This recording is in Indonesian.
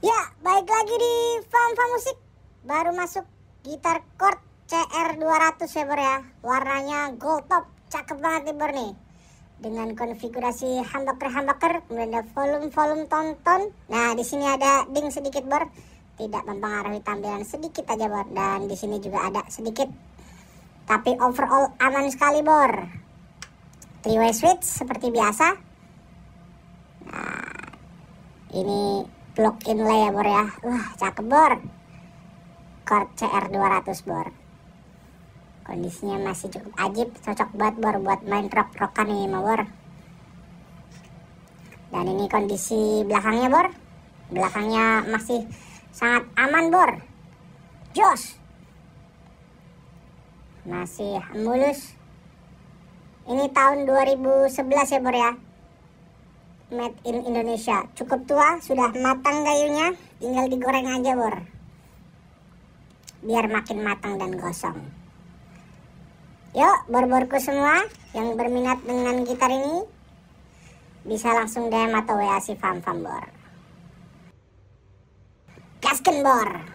Ya, baik lagi di fam fam Musik. Baru masuk gitar chord CR200 ya bro ya. Warnanya gold top, cakep banget nih bro nih. Dengan konfigurasi humbucker-humbucker, kemudian ada volume-volume tonton. Nah, di sini ada ding sedikit bro. Tidak mempengaruhi tampilan sedikit aja bro. Dan di sini juga ada sedikit. Tapi overall aman sekali bor. Three-way switch seperti biasa. Nah, ini plug in lah ya bor ya wah cakep bor Cord CR200 bor kondisinya masih cukup ajib cocok banget bor buat main rock-rockan nih mau bor dan ini kondisi belakangnya bor belakangnya masih sangat aman bor jos masih mulus ini tahun 2011 ya bor ya made in Indonesia. Cukup tua, sudah matang gayunya, tinggal digoreng aja bor. Biar makin matang dan gosong. Yuk, bor-borku semua yang berminat dengan gitar ini bisa langsung DM atau WA si Fam Fam Bor. Gasken Bor.